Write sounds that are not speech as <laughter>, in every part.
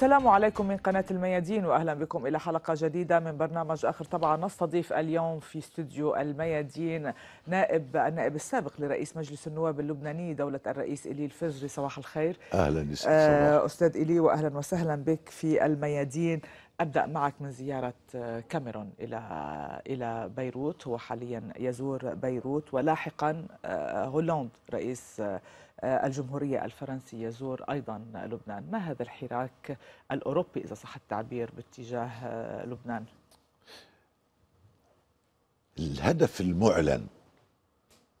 السلام عليكم من قناة الميادين وأهلا بكم إلى حلقة جديدة من برنامج آخر طبعا نستضيف اليوم في استوديو الميادين نائب النائب السابق لرئيس مجلس النواب اللبناني دولة الرئيس إلي الفجري صباح الخير أهلا آه أستاذ إلي وأهلا وسهلا بك في الميادين ابدا معك من زياره آه، كاميرون الى الى بيروت هو حاليا يزور بيروت ولاحقا آه، هولند رئيس آه، آه، الجمهورية الفرنسية يزور أيضا لبنان ما هذا الحراك الأوروبي إذا صح التعبير باتجاه آه، لبنان الهدف المعلن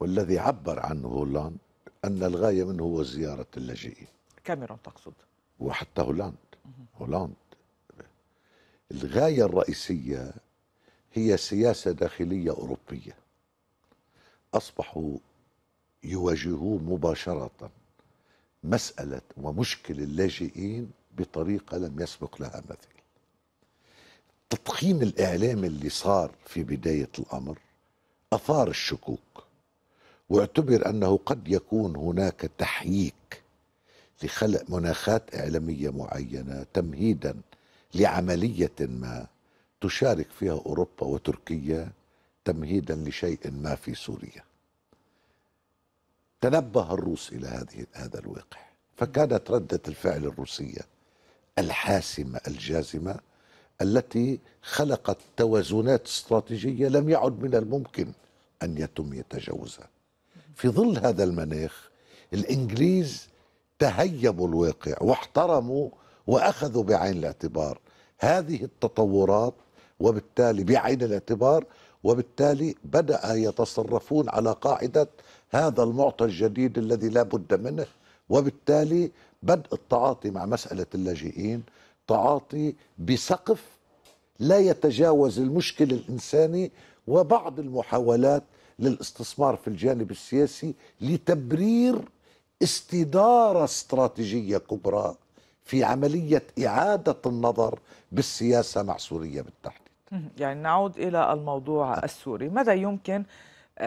والذي عبر عنه هولاند أن الغاية منه هو زيارة اللاجئين كاميرون تقصد وحتى هولاند هولاند الغاية الرئيسية هي سياسة داخلية أوروبية أصبحوا يواجهوه مباشرة مسألة ومشكل اللاجئين بطريقة لم يسبق لها مثيل التضخيم الإعلامي اللي صار في بداية الأمر أثار الشكوك واعتبر أنه قد يكون هناك تحييك لخلق مناخات إعلامية معينة تمهيدا لعملية ما تشارك فيها أوروبا وتركيا تمهيدا لشيء ما في سوريا تنبه الروس إلى هذه هذا الواقع فكانت ردة الفعل الروسية الحاسمة الجازمة التي خلقت توازنات استراتيجية لم يعد من الممكن أن يتم يتجاوزها في ظل هذا المناخ الإنجليز تهيبوا الواقع واحترموا وأخذوا بعين الاعتبار هذه التطورات وبالتالي بعين الاعتبار وبالتالي بدأ يتصرفون على قاعدة هذا المعطى الجديد الذي لا بد منه وبالتالي بدء التعاطي مع مسألة اللاجئين تعاطي بسقف لا يتجاوز المشكل الإنساني وبعض المحاولات للاستثمار في الجانب السياسي لتبرير استدارة استراتيجية كبرى في عملية إعادة النظر بالسياسة مع سوريا بالتحديد يعني نعود إلى الموضوع السوري ماذا يمكن آه،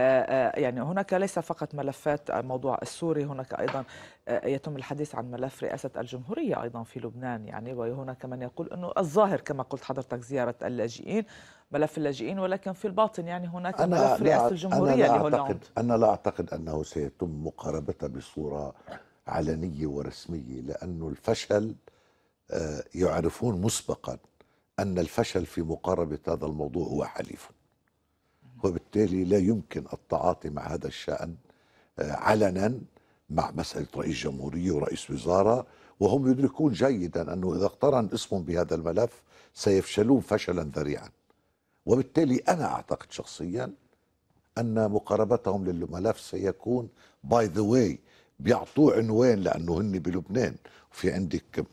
آه، يعني هناك ليس فقط ملفات الموضوع السوري هناك أيضا آه، يتم الحديث عن ملف رئاسة الجمهورية أيضا في لبنان يعني وهناك من يقول أنه الظاهر كما قلت حضرتك زيارة اللاجئين ملف اللاجئين ولكن في الباطن يعني هناك أنا ملف رئاسة الجمهورية أنا لا, أعتقد أنا لا أعتقد أنه سيتم مقاربته بصورة علنية ورسمية لأن الفشل يعرفون مسبقا أن الفشل في مقاربة هذا الموضوع هو حليفه وبالتالي لا يمكن التعاطي مع هذا الشأن آه، علنا مع مسألة رئيس جمهورية ورئيس وزارة وهم يدركون جيدا أنه إذا اقترن اسمهم بهذا الملف سيفشلون فشلا ذريعا وبالتالي أنا أعتقد شخصيا أن مقاربتهم للملف سيكون باي ذا واي بيعطوه عنوان لأنه هن بلبنان وفي عندك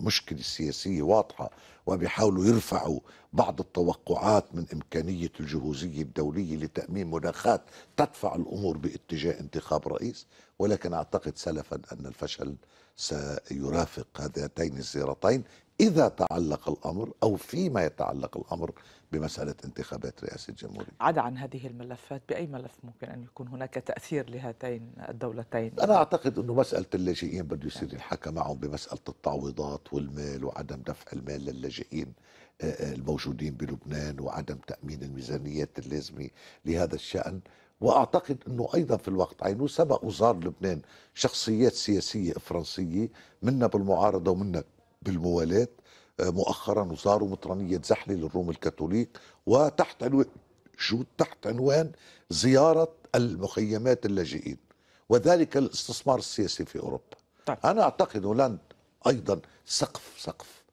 مشكلة سياسية واضحة وبيحاولوا يرفعوا بعض التوقعات من إمكانية الجهوزية الدولية لتأمين مناخات تدفع الأمور باتجاه انتخاب رئيس ولكن أعتقد سلفا أن الفشل سيرافق هاتين الزيارتين إذا تعلق الأمر أو فيما يتعلق الأمر بمسألة انتخابات رئاسة الجمهورية عدا عن هذه الملفات بأي ملف ممكن أن يكون هناك تأثير لهاتين الدولتين أنا أعتقد أنه مسألة اللاجئين بده يصير ينحكى معهم بمسألة التعويضات والمال وعدم دفع المال للاجئين آه، آه، الموجودين بلبنان وعدم تأمين الميزانيات اللازمة لهذا الشأن واعتقد انه ايضا في الوقت عينه يعني سبق وزار لبنان شخصيات سياسيه فرنسيه منا بالمعارضه ومنا بالموالاه آه، مؤخرا وصاروا مطرانية زحلة للروم الكاثوليك وتحت شو تحت عنوان زيارة المخيمات اللاجئين وذلك الاستثمار السياسي في أوروبا طيب. أنا أعتقد هولندا أيضا سقف سقف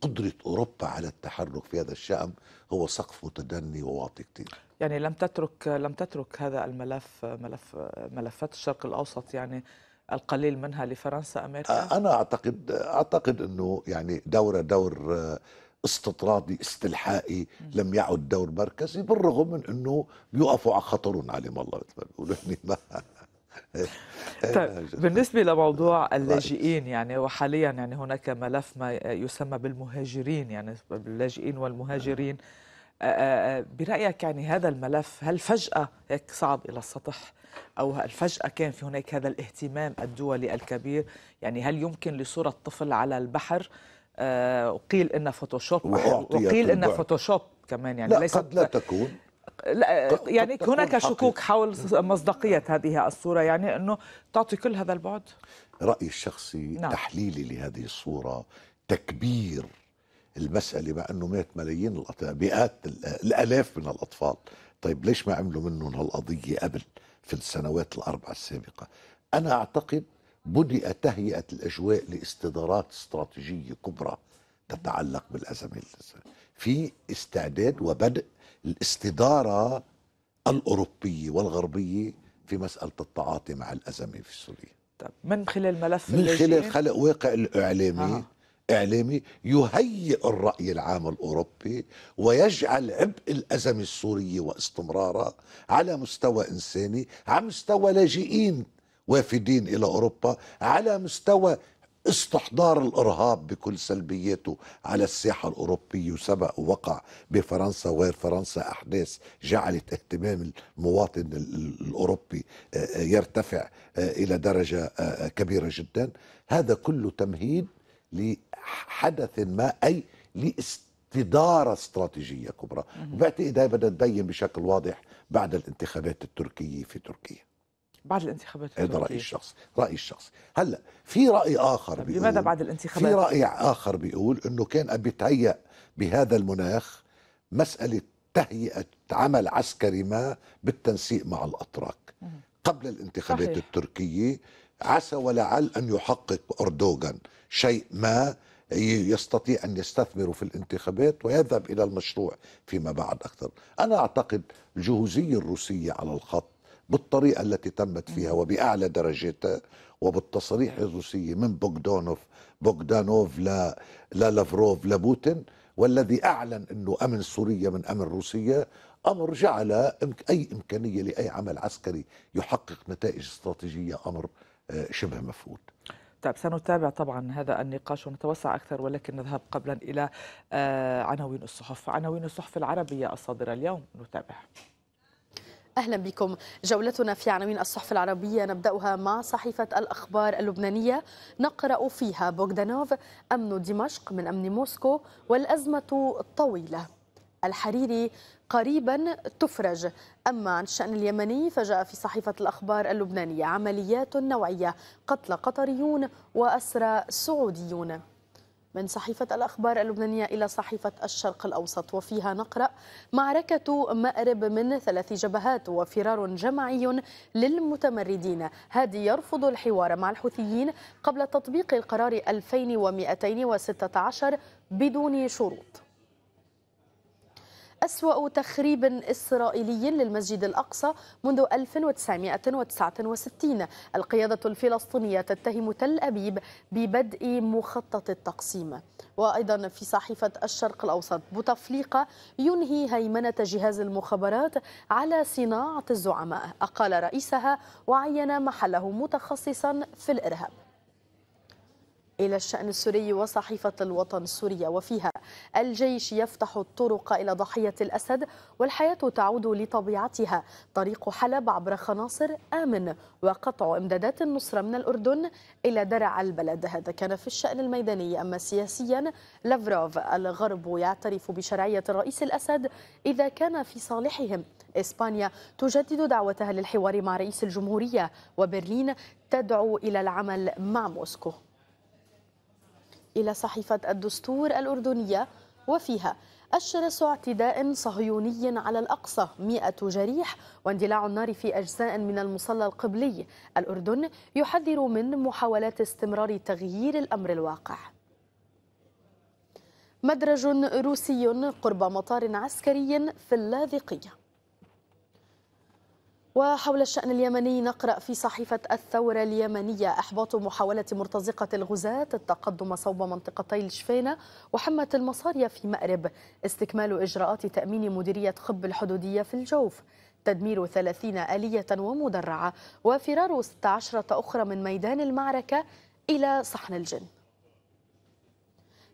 قدرة أوروبا على التحرك في هذا الشأن هو سقف متدني وواطي كثير يعني لم تترك لم تترك هذا الملف ملف ملفات الشرق الأوسط يعني القليل منها لفرنسا امريكا؟ انا اعتقد اعتقد انه يعني دوره دور آه، استطرادي استلحائي لم يعد دور مركزي بالرغم من انه بيوقفوا على خطر عليهم الله مثل ما بيقولوا طيب بالنسبة لموضوع <laughs> اللاجئين يعني وحاليا يعني هناك ملف ما يسمى بالمهاجرين يعني باللاجئين والمهاجرين نعم. آه، آه، برأيك يعني هذا الملف هل فجأة هيك صعد إلى السطح أو فجأة كان في هناك هذا الاهتمام الدولي الكبير يعني هل يمكن لصورة طفل على البحر آه، وقيل إنها فوتوشوب وقيل إنها فوتوشوب كمان يعني لا ليست قد لا تكون لا يعني هناك شكوك حول مصداقية هذه الصورة يعني أنه تعطي كل هذا البعد رأيي الشخصي نعم. تحليلي لهذه الصورة تكبير المسألة مع أنه 100 ملايين الأطفال مئات الألاف من الأطفال طيب ليش ما عملوا منهم هالقضية قبل في السنوات الأربع السابقة أنا أعتقد بدأ تهيئة الأجواء لاستدارات استراتيجية كبرى تتعلق بالأزمة في استعداد وبدء الاستدارة الأوروبية والغربية في مسألة التعاطي مع الأزمة في سوريا من خلال ملف من خلال خلق واقع الإعلامي آه. إعلامي يهيئ الرأي العام الأوروبي ويجعل عبء الأزمة السورية واستمرارها على مستوى إنساني على مستوى لاجئين وافدين إلى أوروبا على مستوى استحضار الارهاب بكل سلبياته على الساحه الاوروبيه وسبق ووقع بفرنسا وغير فرنسا احداث جعلت اهتمام المواطن الاوروبي آه، آه، يرتفع آه، الى درجه كبيره جدا هذا كله تمهيد حدث ما أي لاستدارة استراتيجية كبرى وبعتقد هذا بدنا نبين بشكل واضح بعد الانتخابات التركية في تركيا بعد الانتخابات التركية هذا رأيي الشخصي رأيي الشخصي هلا في رأي آخر طيب، بيقول لماذا بعد الانتخابات؟ في رأي آخر بيقول أنه كان بيتهيأ بهذا المناخ مسألة تهيئة عمل عسكري ما بالتنسيق مع الأتراك قبل الانتخابات صحيح. التركية عسى ولعل أن يحقق أردوغان شيء ما يستطيع أن يستثمر في الانتخابات ويذهب إلى المشروع فيما بعد أكثر أنا أعتقد الجهوزية الروسية على الخط بالطريقة التي تمت فيها وبأعلى درجتها وبالتصريح الروسي من بوغدانوف بوغدانوف لا, لا لافروف لبوتين والذي أعلن أنه أمن سوريا من أمن روسيا أمر جعل أي إمكانية لأي عمل عسكري يحقق نتائج استراتيجية أمر آه، شبه مفقود طيب سنتابع طبعا هذا النقاش ونتوسع أكثر ولكن نذهب قبلا إلى آه، عناوين الصحف عناوين الصحف العربية الصادرة اليوم نتابع اهلا بكم جولتنا في عناوين الصحف العربيه نبداها مع صحيفه الاخبار اللبنانيه نقرا فيها بوغدانوف امن دمشق من امن موسكو والازمه طويله الحريري قريبا تفرج أما عن الشأن اليمني فجاء في صحيفة الأخبار اللبنانية عمليات نوعية قتل قطريون وأسرى سعوديون من صحيفة الأخبار اللبنانية إلى صحيفة الشرق الأوسط وفيها نقرأ معركة مأرب من ثلاث جبهات وفرار جماعي للمتمردين هادي يرفض الحوار مع الحوثيين قبل تطبيق القرار 2216 بدون شروط أسوأ تخريب إسرائيلي للمسجد الأقصى منذ 1969 القيادة الفلسطينية تتهم تل أبيب ببدء مخطط التقسيم وأيضا في صحيفة الشرق الأوسط بوتفليقة ينهي هيمنة جهاز المخابرات على صناعة الزعماء أقال رئيسها وعين محله متخصصا في الإرهاب إلى الشأن السوري وصحيفة الوطن السورية وفيها الجيش يفتح الطرق إلى ضحية الأسد والحياة تعود لطبيعتها طريق حلب عبر خناصر آمن وقطع إمدادات النصرة من الأردن إلى درع البلد هذا كان في الشأن الميداني أما سياسيا لافروف الغرب يعترف بشرعية الرئيس الأسد إذا كان في صالحهم إسبانيا تجدد دعوتها للحوار مع رئيس الجمهورية وبرلين تدعو إلى العمل مع موسكو إلى صحيفة الدستور الأردنية وفيها الشرس اعتداء صهيوني على الأقصى مئة جريح واندلاع النار في أجزاء من المصلى القبلي الأردن يحذر من محاولات استمرار تغيير الأمر الواقع مدرج روسي قرب مطار عسكري في اللاذقيه وحول الشأن اليمني نقرأ في صحيفة الثورة اليمنية إحباط محاولة مرتزقة الغزاة التقدم صوب منطقتي الشفينة وحمة المصارية في مأرب استكمال إجراءات تأمين مديرية خب الحدودية في الجوف تدمير 30 آلية ومدرعة وفرار 16 أخرى من ميدان المعركة إلى صحن الجن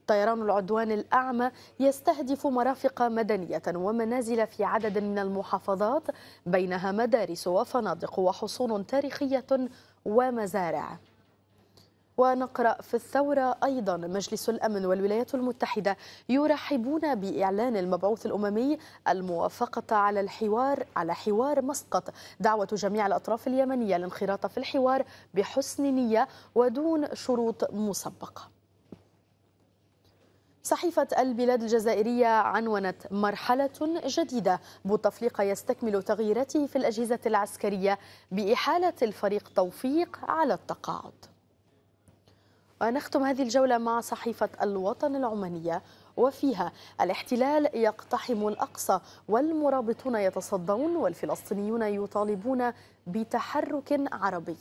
طيران العدوان الأعمى يستهدف مرافق مدنية ومنازل في عدد من المحافظات بينها مدارس وفنادق وحصون تاريخية ومزارع ونقرأ في الثورة أيضا مجلس الأمن والولايات المتحدة يرحبون بإعلان المبعوث الأممي الموافقة على الحوار على حوار مسقط دعوة جميع الأطراف اليمنية للانخراط في الحوار بحسن نية ودون شروط مسبقة صحيفة البلاد الجزائرية عنونت مرحلة جديدة بوتفليقة يستكمل تغييراته في الأجهزة العسكرية بإحالة الفريق توفيق على التقاعد ونختم هذه الجولة مع صحيفة الوطن العمانية وفيها الاحتلال يقتحم الأقصى والمرابطون يتصدون والفلسطينيون يطالبون بتحرك عربي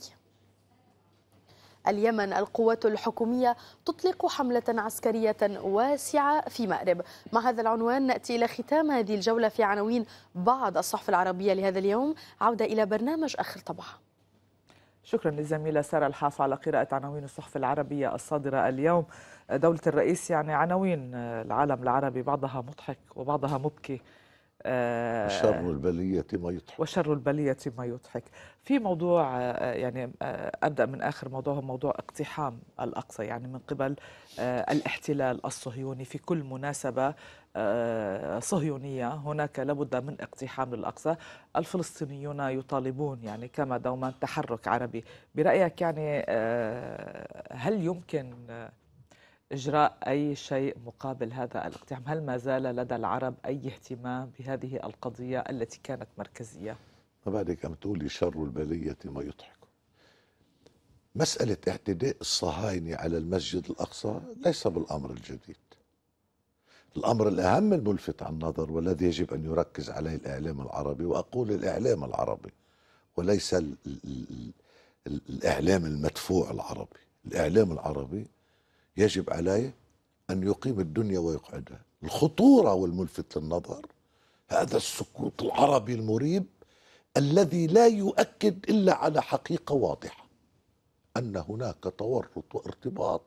اليمن القوات الحكومية تطلق حملة عسكرية واسعة في مأرب مع هذا العنوان نأتي إلى ختام هذه الجولة في عناوين بعض الصحف العربية لهذا اليوم عودة إلى برنامج آخر طبعا شكرا للزميله ساره الحاف على قراءه عناوين الصحف العربيه الصادره اليوم دوله الرئيس يعني عناوين العالم العربي بعضها مضحك وبعضها مبكي وشر آه، البلية ما يضحك وشر البلية ما يضحك في موضوع آه، يعني آه، أبدأ من آخر موضوع هو موضوع اقتحام الأقصى يعني من قبل الاحتلال الصهيوني في كل مناسبة صهيونية هناك لابد من اقتحام للأقصى الفلسطينيون يطالبون يعني كما دوما تحرك عربي برأيك يعني هل يمكن إجراء أي شيء مقابل هذا الاقتحام هل ما زال لدى العرب أي اهتمام بهذه القضية التي كانت مركزية؟ ما بعدك أم تقولي شر البلية ما يضحك مسألة اعتداء الصهاينة على المسجد الأقصى ليس بالأمر الجديد الأمر الأهم الملفت عن النظر والذي يجب أن يركز عليه الإعلام العربي وأقول الإعلام العربي وليس الـ الـ الـ الإعلام المدفوع العربي الإعلام العربي يجب عليه أن يقيم الدنيا ويقعدها الخطورة والملفت للنظر هذا السكوت العربي المريب الذي لا يؤكد إلا على حقيقة واضحة أن هناك تورط وارتباط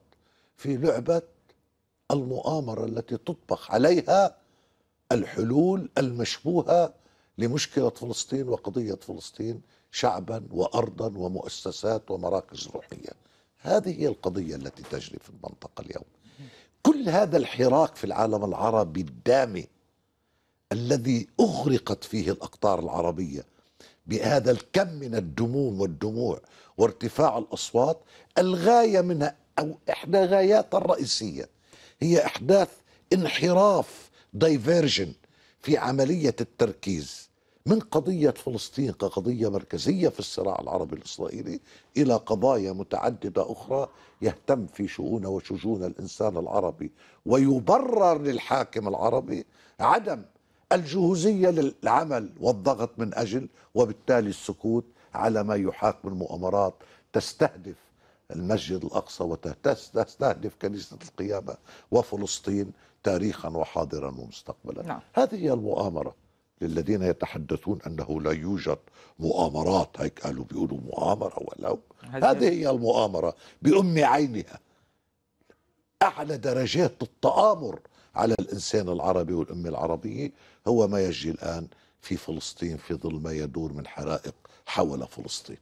في لعبة المؤامرة التي تطبخ عليها الحلول المشبوهة لمشكلة فلسطين وقضية فلسطين شعبا وأرضا ومؤسسات ومراكز روحية هذه هي القضية التي تجري في المنطقة اليوم كل هذا الحراك في العالم العربي الدامي الذي أغرقت فيه الأقطار العربية بهذا الكم من الدموم والدموع وارتفاع الأصوات الغاية منها أو إحدى غاياتها الرئيسية هي إحداث انحراف دايفيرجن في عملية التركيز من قضية فلسطين كقضية مركزية في الصراع العربي الإسرائيلي إلى قضايا متعددة أخرى يهتم في شؤون وشجون الإنسان العربي ويبرر للحاكم العربي عدم الجهوزية للعمل والضغط من أجل وبالتالي السكوت على ما يحاك من مؤامرات تستهدف المسجد الأقصى وتستهدف كنيسة القيامة وفلسطين تاريخا وحاضرا ومستقبلا نعم. هذه هي المؤامرة للذين يتحدثون انه لا يوجد مؤامرات هيك قالوا بيقولوا مؤامره ولو هذه هي المؤامره بام عينها اعلى درجات التامر على الانسان العربي والامه العربيه هو ما يجري الان في فلسطين في ظل ما يدور من حرائق حول فلسطين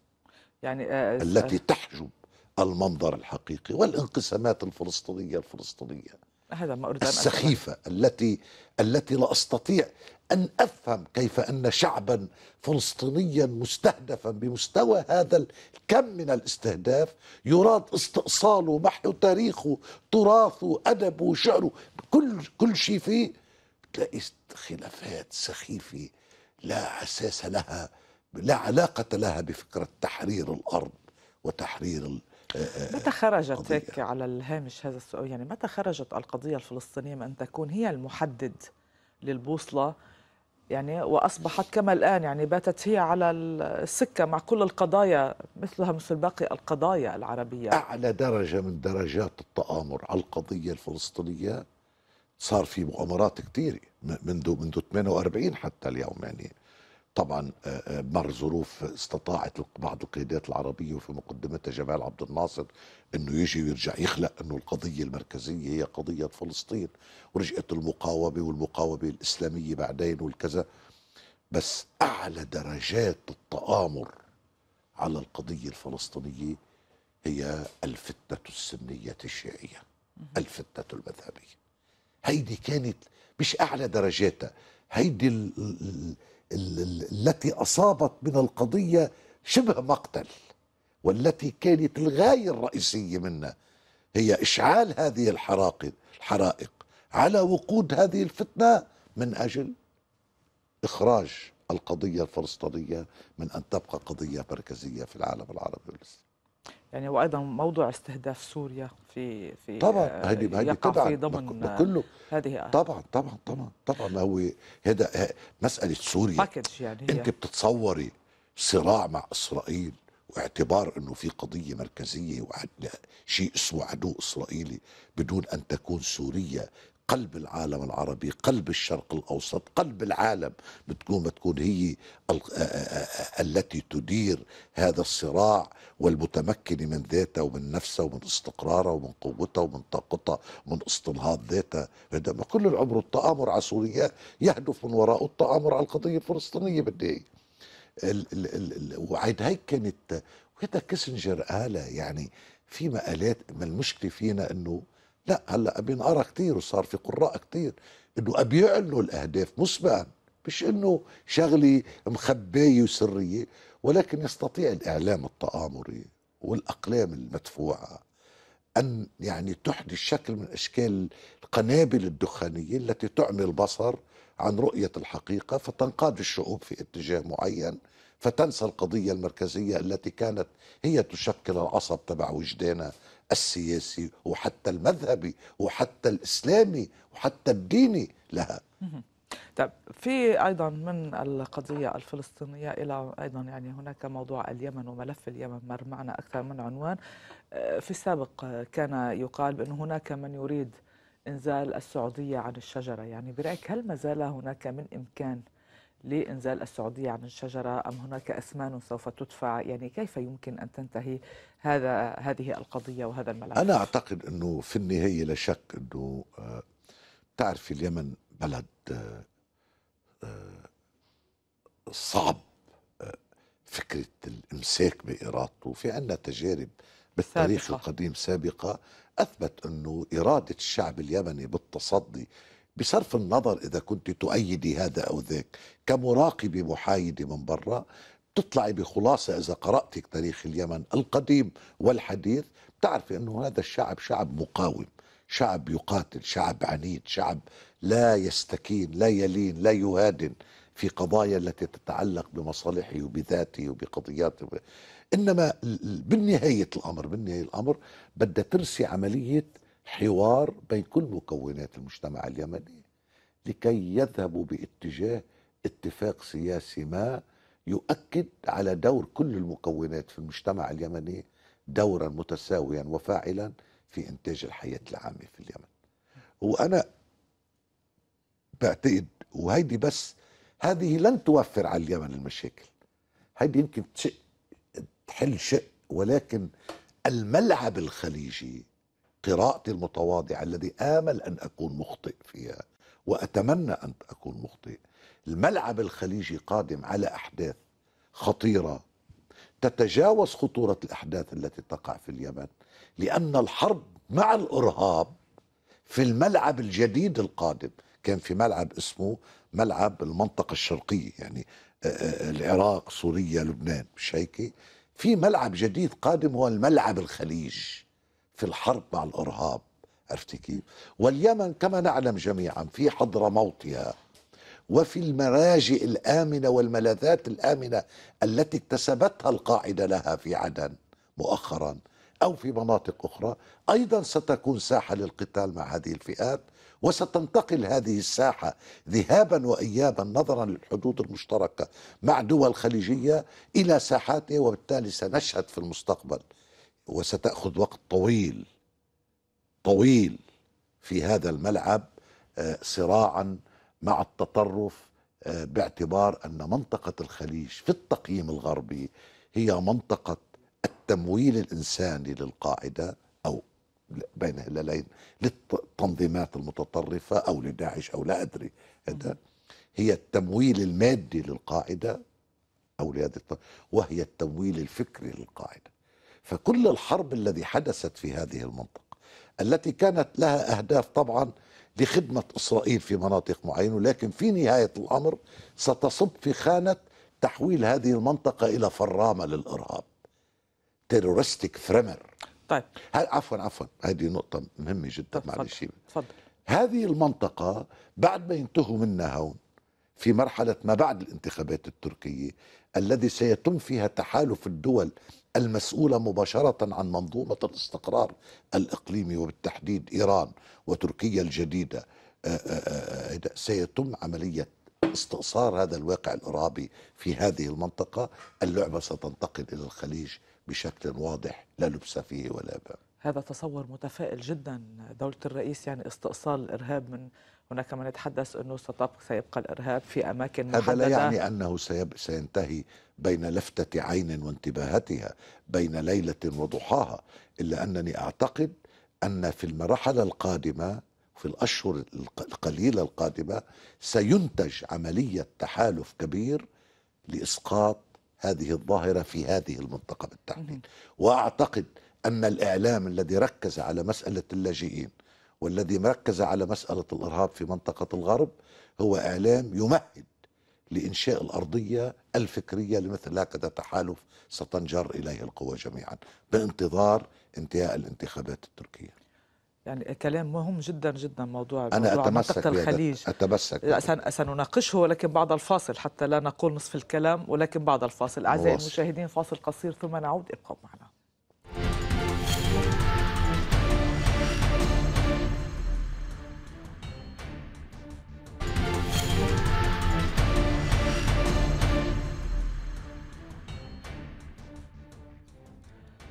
يعني آه، التي آه، تحجب المنظر الحقيقي والانقسامات الفلسطينيه الفلسطينيه هذا ما أريد السخيفة أن التي التي لا أستطيع أن أفهم كيف أن شعبا فلسطينيا مستهدفا بمستوى هذا الكم من الاستهداف يراد استئصاله محو تاريخه تراثه أدبه شعره كل, كل شيء فيه تلاقي خلافات سخيفة لا أساس لها لا علاقة لها بفكرة تحرير الأرض وتحرير متى خرجت هيك على الهامش هذا السؤال يعني متى خرجت القضية الفلسطينية من أن تكون هي المحدد للبوصلة يعني وأصبحت كما الآن يعني باتت هي على السكة مع كل القضايا مثلها مثل باقي القضايا العربية أعلى درجة من درجات التآمر على القضية الفلسطينية صار في مؤامرات كثيرة منذ منذ 48 حتى اليوم يعني طبعا آه، آه، مر ظروف استطاعت بعض القيادات العربية وفي مقدمتها جمال عبد الناصر انه يجي ويرجع يخلق انه القضية المركزية هي قضية فلسطين ورجعت المقاومة والمقاومة الإسلامية بعدين والكذا بس أعلى درجات التآمر على القضية الفلسطينية هي الفتنة السنية الشيعية الفتنة المذهبية هيدي كانت مش أعلى درجاتها هيدي ال ال التي أصابت من القضية شبه مقتل والتي كانت الغاية الرئيسية منها هي إشعال هذه الحرائق الحرائق على وقود هذه الفتنة من أجل إخراج القضية الفلسطينية من أن تبقى قضية مركزية في العالم العربي والإسلامي يعني وايضا موضوع استهداف سوريا في في طبعا آه، هذه هذه طبعا في ضمن كله هذه آية. طبعا طبعا طبعا طبعا ما هو هذا مساله سوريا باكج يعني انت بتتصوري صراع مع اسرائيل واعتبار انه في قضيه مركزيه وشيء اسمه عدو اسرائيلي بدون ان تكون سوريا قلب العالم العربي قلب الشرق الأوسط قلب العالم بتكون بتكون هي التي تدير هذا الصراع والمتمكنة من ذاتها ومن نفسها ومن استقرارها ومن قوتها ومن طاقتها ومن استنهاض ذاتها عندما كل العمر التآمر على سوريا يهدف من وراءه التآمر على القضية الفلسطينية بدي وعيد هاي كانت وهذا كيسنجر آلة يعني في مقالات ما المشكلة فينا أنه لا هلا بينقرا كثير وصار في قراء كثير انه بيعلنوا الاهداف مسبقا مش انه شغله مخبيه وسريه ولكن يستطيع الاعلام التآمري والاقلام المدفوعه ان يعني تحدث شكل من اشكال القنابل الدخانيه التي تعمي البصر عن رؤيه الحقيقه فتنقاد الشعوب في اتجاه معين فتنسى القضيه المركزيه التي كانت هي تشكل العصب تبع وجدانها السياسي وحتى المذهبي وحتى الإسلامي وحتى الديني لها طيب في ايضا من القضيه الفلسطينيه الى ايضا يعني هناك موضوع اليمن وملف اليمن مر معنا اكثر من عنوان آه، في السابق كان يقال بان هناك من يريد انزال السعوديه عن الشجره يعني برايك هل ما زال هناك من امكان لإنزال السعودية عن الشجرة أم هناك أثمان سوف تدفع يعني كيف يمكن أن تنتهي هذا هذه القضية وهذا الملف أنا أعتقد أنه في النهاية لا شك أنه آه، تعرف اليمن بلد آه، آه، صعب فكرة الإمساك بإرادته في عندنا تجارب بالتاريخ سابقة. القديم سابقة أثبت أنه إرادة الشعب اليمني بالتصدي بصرف النظر إذا كنت تؤيدي هذا أو ذاك كمراقبة محايدة من برا بتطلعي بخلاصة إذا قرأتك تاريخ اليمن القديم والحديث بتعرفي أنه هذا الشعب شعب مقاوم شعب يقاتل شعب عنيد شعب لا يستكين لا يلين لا يهادن في قضايا التي تتعلق بمصالحه وبذاته وبقضياته انما بالنهايه الامر بالنهايه الامر بدها ترسي عمليه حوار بين كل مكونات المجتمع اليمني لكي يذهبوا باتجاه اتفاق سياسي ما يؤكد على دور كل المكونات في المجتمع اليمني دورا متساويا وفاعلا في انتاج الحياه العامه في اليمن. وانا بعتقد وهيدي بس هذه لن توفر على اليمن المشاكل. هيدي يمكن تحل شق ولكن الملعب الخليجي قراءتي المتواضعة الذي آمل أن أكون مخطئ فيها وأتمنى أن أكون مخطئ الملعب الخليجي قادم على أحداث خطيرة تتجاوز خطورة الأحداث التي تقع في اليمن لأن الحرب مع الإرهاب في الملعب الجديد القادم كان في ملعب اسمه ملعب المنطقة الشرقية يعني العراق سوريا لبنان مش هيك في ملعب جديد قادم هو الملعب الخليج في الحرب مع الارهاب عرفتي كيف؟ واليمن كما نعلم جميعا في حضرموتها وفي المراجئ الامنه والملاذات الامنه التي اكتسبتها القاعده لها في عدن مؤخرا او في مناطق اخرى ايضا ستكون ساحه للقتال مع هذه الفئات وستنتقل هذه الساحة ذهابا وإيابا نظرا للحدود المشتركة مع دول خليجية إلى ساحاتها وبالتالي سنشهد في المستقبل وستأخذ وقت طويل طويل في هذا الملعب آه، صراعا مع التطرف آه، باعتبار أن منطقة الخليج في التقييم الغربي هي منطقة التمويل الإنساني للقاعدة أو بين هلالين للتنظيمات المتطرفة أو لداعش أو لا أدري هذا هي التمويل المادي للقاعدة أو لهذه وهي التمويل الفكري للقاعدة فكل الحرب الذي حدثت في هذه المنطقة التي كانت لها أهداف طبعا لخدمة إسرائيل في مناطق معينة لكن في نهاية الأمر ستصب في خانة تحويل هذه المنطقة إلى فرامة للإرهاب تيرورستيك فريمر طيب عفوا عفوا هذه نقطة مهمة جدا معلش تفضل هذه المنطقة بعد ما ينتهوا منها هون في مرحلة ما بعد الانتخابات التركية الذي سيتم فيها تحالف الدول المسؤولة مباشرة عن منظومة الاستقرار الإقليمي وبالتحديد إيران وتركيا الجديدة آه، آه، آه، سيتم عملية استئصار هذا الواقع الإرهابي في هذه المنطقة اللعبة ستنتقل إلى الخليج بشكل واضح لا لبس فيه ولا باب هذا تصور متفائل جدا دولة الرئيس يعني استئصال الإرهاب من هناك من يتحدث انه ستبقى سيبقى الارهاب في اماكن محدده هذا لا يعني انه سينتهي بين لفته عين وانتباهتها بين ليله وضحاها الا انني اعتقد ان في المرحله القادمه في الاشهر القليله القادمه سينتج عمليه تحالف كبير لاسقاط هذه الظاهره في هذه المنطقه بالتحديد واعتقد ان الاعلام الذي ركز على مساله اللاجئين والذي مركز على مسألة الإرهاب في منطقة الغرب هو إعلام يمهد لإنشاء الأرضية الفكرية لمثل هكذا تحالف ستنجر إليه القوى جميعا بانتظار انتهاء الانتخابات التركية يعني كلام مهم جدا جدا موضوع أنا موضوع أتمسك منطقة الخليج أتمسك سنناقشه ولكن بعد الفاصل حتى لا نقول نصف الكلام ولكن بعد الفاصل أعزائي المشاهدين فاصل قصير ثم نعود ابقوا معنا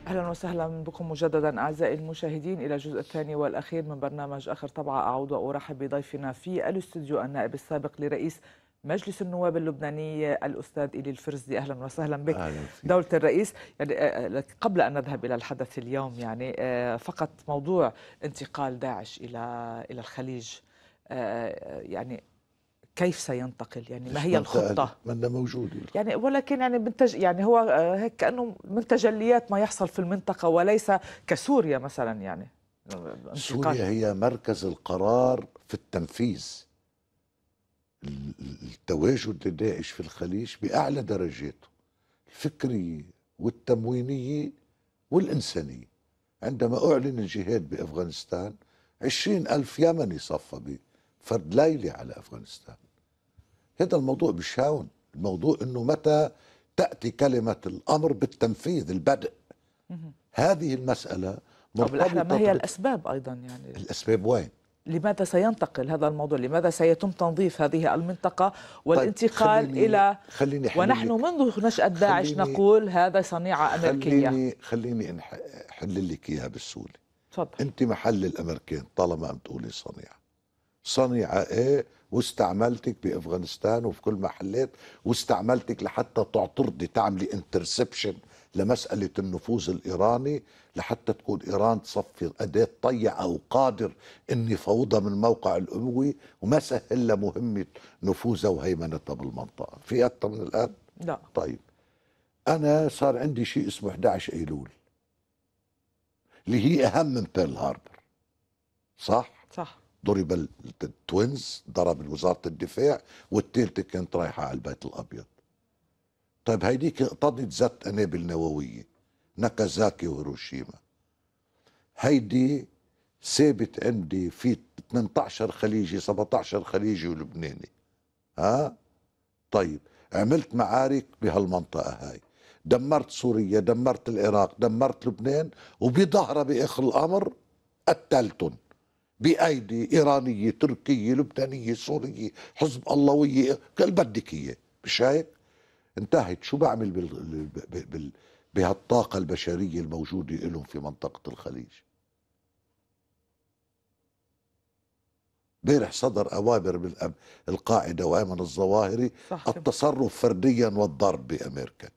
اهلا وسهلا بكم مجددا اعزائي المشاهدين الى الجزء الثاني والاخير من برنامج اخر طبعه اعود وارحب بضيفنا في الاستوديو النائب السابق لرئيس مجلس النواب اللبناني الاستاذ الي الفرزدي اهلا وسهلا بك أهلاً دوله الرئيس يعني آه، آه، قبل ان نذهب الى الحدث اليوم يعني آه، فقط موضوع انتقال داعش الى الى الخليج يعني كيف سينتقل يعني ما هي الخطة منا موجودة يعني. يعني ولكن يعني منتج يعني هو آه، هيك كأنه من تجليات ما يحصل في المنطقة وليس كسوريا مثلا يعني سوريا هي مركز القرار في التنفيذ التواجد لداعش في الخليج بأعلى درجاته الفكرية والتموينية والإنسانية عندما أعلن الجهاد بأفغانستان عشرين ألف يمني صفى بفرد ليلي على أفغانستان هذا الموضوع مش هون الموضوع انه متى تاتي كلمه الامر بالتنفيذ البدء هذه المساله طب ما هي الاسباب ايضا يعني الاسباب وين لماذا سينتقل هذا الموضوع لماذا سيتم تنظيف هذه المنطقة طيب، والانتقال طيب خليني إلى خليني ونحن منذ نشأة داعش نقول هذا صنيعة أمريكية خليني, خليني أحل لك إياها بالسهولة تفضل أنت محل الأمريكان طالما عم تقولي صنيعة صنيعة إيه واستعملتك بافغانستان وفي كل محلات واستعملتك لحتى تعترضي تعملي انترسبشن لمساله النفوذ الايراني لحتى تكون ايران تصفي اداه طيع او قادر ان يفوضها من موقع الاموي وما سهل مهمه نفوذها وهيمنتها بالمنطقه في اكثر من الان لا طيب انا صار عندي شيء اسمه 11 ايلول اللي هي اهم من بيرل هاربر صح صح ضرب التوينز ضرب وزاره الدفاع والثالثه كانت رايحه على البيت الابيض طيب هيديك اقتضت ذات قنابل نوويه ناكازاكي وهيروشيما هيدي سابت عندي في 18 خليجي 17 خليجي ولبناني ها طيب عملت معارك بهالمنطقه هاي دمرت سوريا دمرت العراق دمرت لبنان وبظهرها باخر الامر قتلتهم بايدي ايرانيه تركيه لبنانيه سوريه حزب اللهويه كل بدك اياه مش هيك انتهت شو بعمل بال... بال... بال... بهالطاقه البشريه الموجوده لهم في منطقه الخليج امبارح صدر اوامر من القاعده وايمن الظواهري صح. التصرف فرديا والضرب بامريكا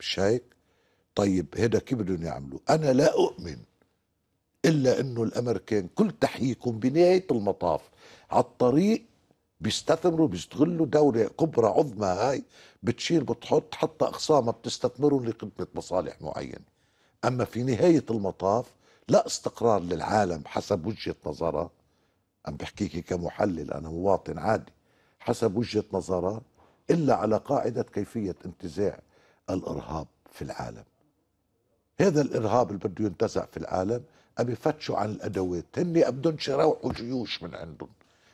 مش هيك طيب هيدا كيف بدهم يعملوا انا لا اؤمن الا انه الامريكان كل تحييكم بنهايه المطاف على الطريق بيستثمروا بيستغلوا دولة كبرى عظمى هاي بتشيل بتحط حتى أخصامها بتستثمرهم لخدمة مصالح معينة أما في نهاية المطاف لا استقرار للعالم حسب وجهة نظرها عم بحكيكي كمحلل أنا مواطن عادي حسب وجهة نظرها إلا على قاعدة كيفية انتزاع الإرهاب في العالم هذا الإرهاب اللي بده ينتزع في العالم بفتشوا عن الادوات هن بدهمش يروحوا جيوش من عندهم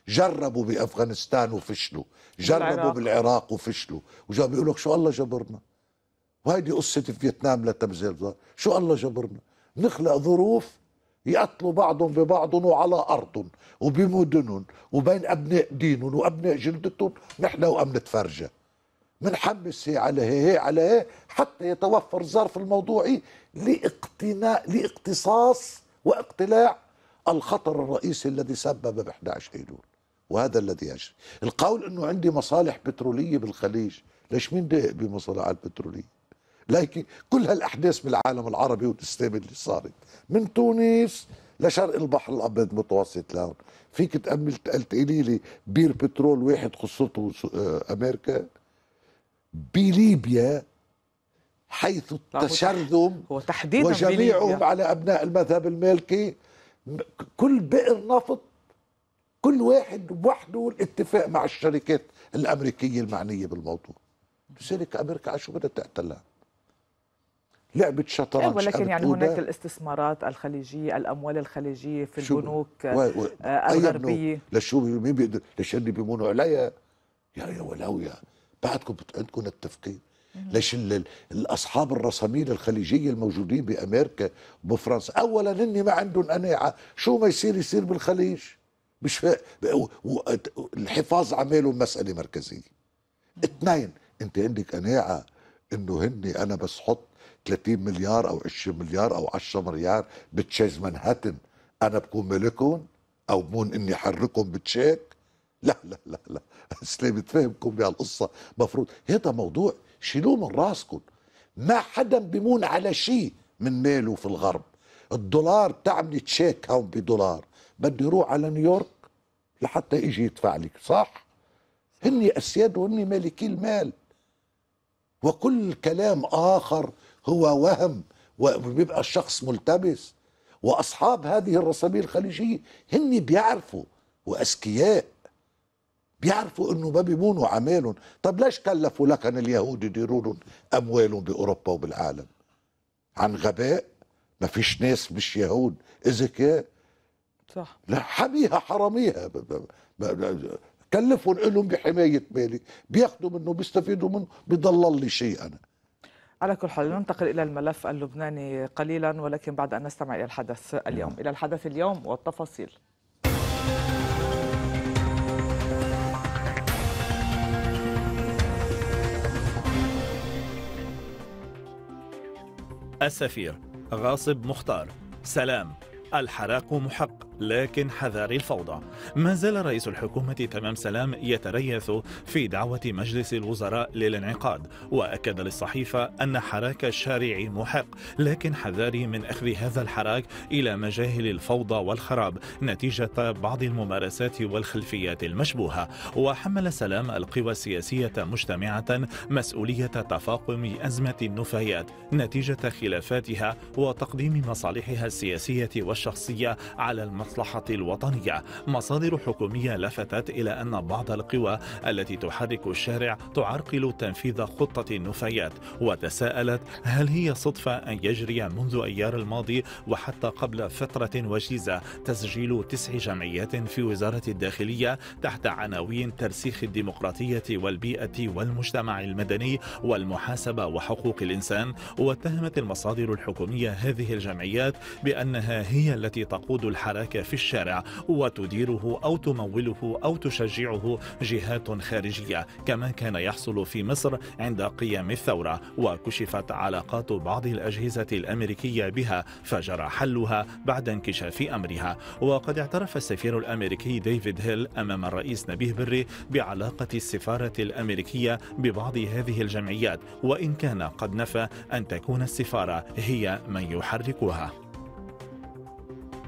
جربوا بافغانستان وفشلوا جربوا بالعراق, بالعراق وفشلوا وجا بيقول لك شو الله جبرنا وهيدي قصه فيتنام لتمزيل شو الله جبرنا نخلق ظروف يقتلوا بعضهم ببعضهم وعلى ارضهم وبمدنهم وبين ابناء دينهم وابناء جلدتهم نحن وام نتفرجى بنحمس هي على هي, هي على هي حتى يتوفر ظرف الموضوعي لاقتناء لاقتصاص واقتلاع الخطر الرئيسي الذي سبب ب 11 ايلول وهذا الذي يجري القول انه عندي مصالح بتروليه بالخليج ليش مين ضايق بمصالح البتروليه لكن كل هالاحداث بالعالم العربي والاستيم اللي صارت من تونس لشرق البحر الابيض المتوسط لهون فيك تامل تقلي لي بير بترول واحد خصته آه، امريكا بليبيا حيث التشرذم هو تحديدا وجميعهم على أبناء المذهب المالكي كل بئر نفط كل واحد وحده الاتفاق مع الشركات الأمريكية المعنية بالموضوع لذلك أمريكا شو بدها تقتلها لعبة شطرنج إيه، ولكن يعني هناك الاستثمارات الخليجية الأموال الخليجية في البنوك و... و... آه، الغربية لشو مين بيقدر ليش اللي بيمونوا عليها يا يا ولو يا بعدكم عندكم التفكير ليش الاصحاب الرسامين الخليجيه الموجودين بامريكا بفرنسا اولا هن ما عندهم قناعه شو ما يصير يصير بالخليج مش ف... الحفاظ عماله مساله مركزيه اثنين انت عندك قناعه انه هن انا بس حط 30 مليار او 20 مليار او 10 مليار بتشيز منهاتن انا بكون ملكهم او بكون اني حركهم بتشيك لا لا لا لا اصل بتفهمكم بها القصه مفروض هذا موضوع شيلوه من راسكم ما حدا بيمون على شيء من ماله في الغرب الدولار تعمل تشيك هون بدولار بده يروح على نيويورك لحتى يجي يدفع لك صح هني اسياد وهني مالكي المال وكل كلام اخر هو وهم وبيبقى الشخص ملتبس واصحاب هذه الرسامين الخليجيه هن بيعرفوا واذكياء بيعرفوا انه ما بيمونوا عمالهم طب ليش كلفوا لكن اليهود يديروا لهم اموالهم باوروبا وبالعالم عن غباء ما فيش ناس مش يهود اذكياء صح لا حميها حراميها كلفهم لهم بحمايه مالي بياخذوا منه بيستفيدوا منه بضل لي شيء انا على كل حال ننتقل الى الملف اللبناني قليلا ولكن بعد ان نستمع الى الحدث اليوم نعم. الى الحدث اليوم والتفاصيل السفير غاصب مختار سلام الحراق محق لكن حذار الفوضى ما زال رئيس الحكومة تمام سلام يتريث في دعوة مجلس الوزراء للانعقاد وأكد للصحيفة أن حراك الشارع محق لكن حذاري من أخذ هذا الحراك إلى مجاهل الفوضى والخراب نتيجة بعض الممارسات والخلفيات المشبوهة وحمل سلام القوى السياسية مجتمعة مسؤولية تفاقم أزمة النفايات نتيجة خلافاتها وتقديم مصالحها السياسية والشخصية على المصالح المصلحة الوطنية مصادر حكومية لفتت إلى أن بعض القوى التي تحرك الشارع تعرقل تنفيذ خطة النفايات وتساءلت هل هي صدفة أن يجري منذ أيار الماضي وحتى قبل فترة وجيزة تسجيل تسع جمعيات في وزارة الداخلية تحت عناوين ترسيخ الديمقراطية والبيئة والمجتمع المدني والمحاسبة وحقوق الإنسان واتهمت المصادر الحكومية هذه الجمعيات بأنها هي التي تقود الحراك في الشارع وتديره أو تموله أو تشجعه جهات خارجية كما كان يحصل في مصر عند قيام الثورة وكشفت علاقات بعض الأجهزة الأمريكية بها فجرى حلها بعد انكشاف أمرها وقد اعترف السفير الأمريكي ديفيد هيل أمام الرئيس نبيه بري بعلاقة السفارة الأمريكية ببعض هذه الجمعيات وإن كان قد نفى أن تكون السفارة هي من يحركها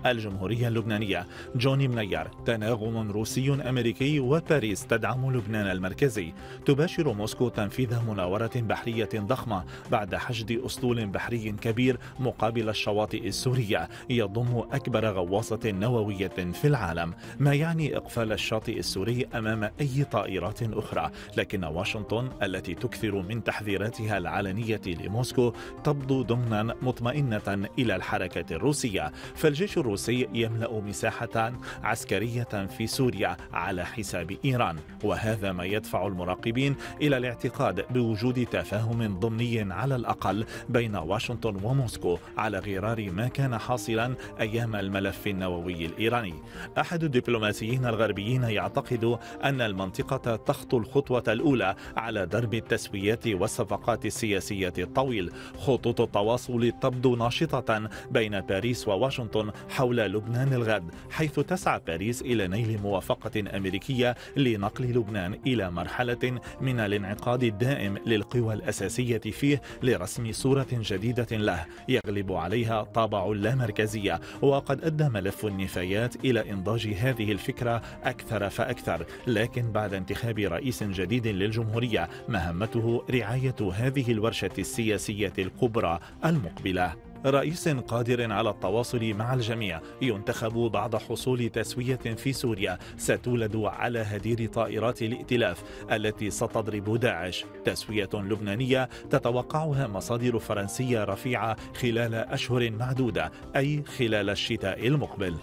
الجمهورية اللبنانية جوني منير تناغم روسي أمريكي وباريس تدعم لبنان المركزي تباشر موسكو تنفيذ مناورة بحرية ضخمة بعد حشد أسطول بحري كبير مقابل الشواطئ السورية يضم أكبر غواصة نووية في العالم ما يعني إقفال الشاطئ السوري أمام أي طائرات أخرى لكن واشنطن التي تكثر من تحذيراتها العلنية لموسكو تبدو ضمنا مطمئنة إلى الحركة الروسية فالجيش الروسي الروسي يملا مساحه عسكريه في سوريا على حساب ايران وهذا ما يدفع المراقبين الى الاعتقاد بوجود تفاهم ضمني على الاقل بين واشنطن وموسكو على غرار ما كان حاصلا ايام الملف النووي الايراني احد الدبلوماسيين الغربيين يعتقد ان المنطقه تخطو الخطوه الاولى على درب التسويات والصفقات السياسيه الطويل خطوط التواصل تبدو ناشطه بين باريس وواشنطن حول حول لبنان الغد حيث تسعى باريس إلى نيل موافقة أمريكية لنقل لبنان إلى مرحلة من الانعقاد الدائم للقوى الأساسية فيه لرسم صورة جديدة له يغلب عليها طابع اللامركزية وقد أدى ملف النفايات إلى إنضاج هذه الفكرة أكثر فأكثر لكن بعد انتخاب رئيس جديد للجمهورية مهمته رعاية هذه الورشة السياسية الكبرى المقبلة رئيس قادر على التواصل مع الجميع ينتخب بعد حصول تسوية في سوريا ستولد على هدير طائرات الائتلاف التي ستضرب داعش تسوية لبنانية تتوقعها مصادر فرنسية رفيعة خلال أشهر معدودة أي خلال الشتاء المقبل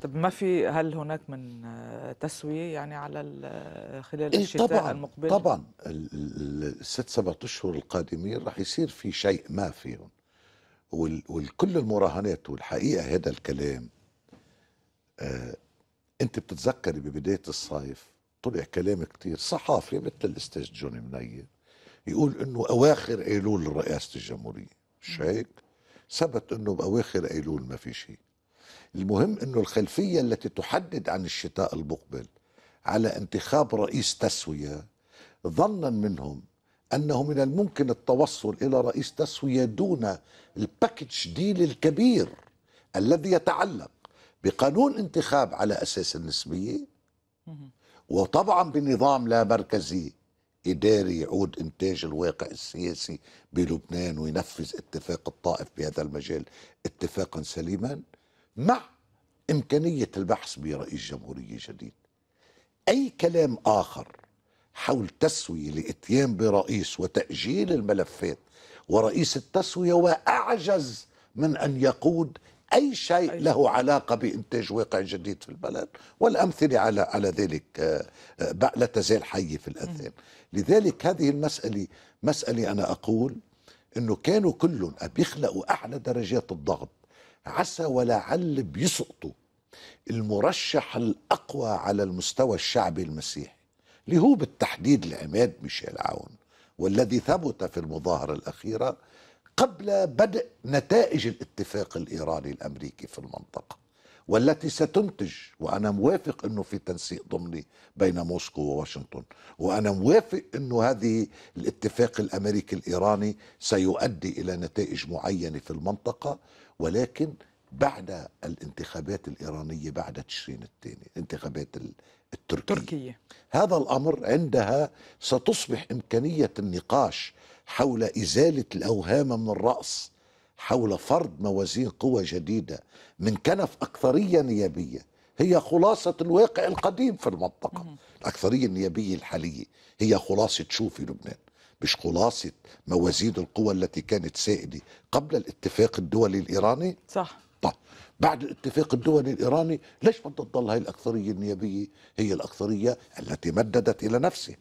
طب ما في هل هناك من آه، تسوية يعني على آه، خلال إيه الشتاء طبعًا المقبل؟ طبعا الست سبعة أشهر القادمين راح يصير في شيء ما فيهم والكل المراهنات والحقيقة هذا الكلام آه أنت بتتذكري ببداية الصيف طلع كلام كتير صحافي مثل الأستاذ جوني منير يقول أنه أواخر أيلول رئاسة الجمهورية مش هيك؟ ثبت أنه بأواخر أيلول ما في شيء المهم أنه الخلفية التي تحدد عن الشتاء المقبل على انتخاب رئيس تسوية ظنا منهم أنه من الممكن التوصل إلى رئيس تسوية دون الباكج ديل الكبير الذي يتعلق بقانون انتخاب على أساس النسبية وطبعا بنظام لا مركزي إداري يعود إنتاج الواقع السياسي بلبنان وينفذ اتفاق الطائف بهذا المجال اتفاقا سليما مع إمكانية البحث برئيس جمهورية جديد أي كلام آخر حول تسوية لإتيان برئيس وتأجيل الملفات ورئيس التسوية وأعجز من أن يقود أي شيء له علاقة بإنتاج واقع جديد في البلد والأمثلة على على ذلك آه، آه، لا تزال حية في الأذهان لذلك هذه المسألة مسألة أنا أقول أنه كانوا كلهم بيخلقوا أعلى درجات الضغط عسى ولعل بيسقطوا المرشح الأقوى على المستوى الشعبي المسيحي اللي هو بالتحديد العماد ميشيل عون والذي ثبت في المظاهرة الأخيرة قبل بدء نتائج الاتفاق الإيراني الأمريكي في المنطقة والتي ستنتج وأنا موافق أنه في تنسيق ضمني بين موسكو وواشنطن وأنا موافق أنه هذه الاتفاق الأمريكي الإيراني سيؤدي إلى نتائج معينة في المنطقة ولكن بعد الانتخابات الإيرانية بعد تشرين الثاني الانتخابات التركية تركية. هذا الأمر عندها ستصبح إمكانية النقاش حول إزالة الأوهام من الرأس حول فرض موازين قوى جديدة من كنف أكثرية نيابية هي خلاصة الواقع القديم في المنطقة الأكثرية النيابية الحالية هي خلاصة شوفي لبنان مش خلاصه موازين القوى التي كانت سائده قبل الاتفاق الدولي الايراني صح طب بعد الاتفاق الدولي الايراني ليش بدها تضل هي الاكثريه النيابيه هي الاكثريه التي مددت الى نفسها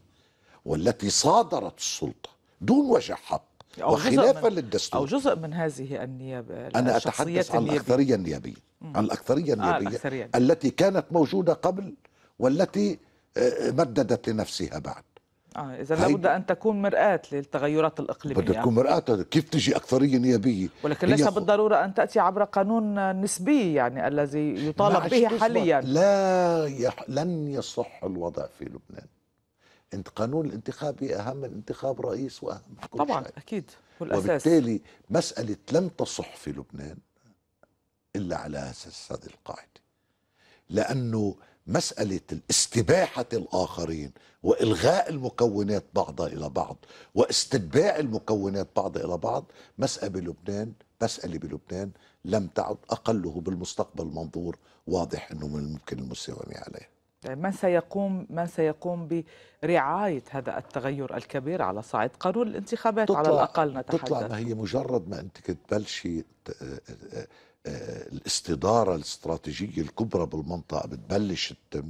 والتي صادرت السلطه دون وجه حق أو وخلافا من للدستور او جزء من هذه النيابه انا اتحدث عن الاكثريه النيابيه عن الاكثريه آه، النيابيه, آه الأكثرية. التي كانت موجوده قبل والتي آه، مددت لنفسها بعد اه اذا لابد ان تكون مراه للتغيرات الاقليميه بدها تكون مراه كيف تجي اكثريه نيابيه ولكن ليس خ... بالضروره ان تاتي عبر قانون نسبي يعني الذي يطالب به حاليا لا يح... لن يصح الوضع في لبنان انت قانون الانتخابي اهم من انتخاب رئيس واهم من كل طبعا شيء. اكيد والاساس وبالتالي مساله لن تصح في لبنان الا على اساس هذه القاعده لانه مسألة الاستباحة الآخرين وإلغاء المكونات بعضها إلى بعض واستتباع المكونات بعضها إلى بعض مسألة بلبنان مسألة بلبنان لم تعد أقله بالمستقبل منظور واضح أنه من الممكن المساومة عليه يعني من سيقوم من سيقوم برعايه هذا التغير الكبير على صعيد قانون الانتخابات على الاقل نتحدث تطلع ما هي مجرد ما انت تبلشي آه، آه، آه، آه، الاستداره الاستراتيجيه الكبرى بالمنطقه بتبلش تتم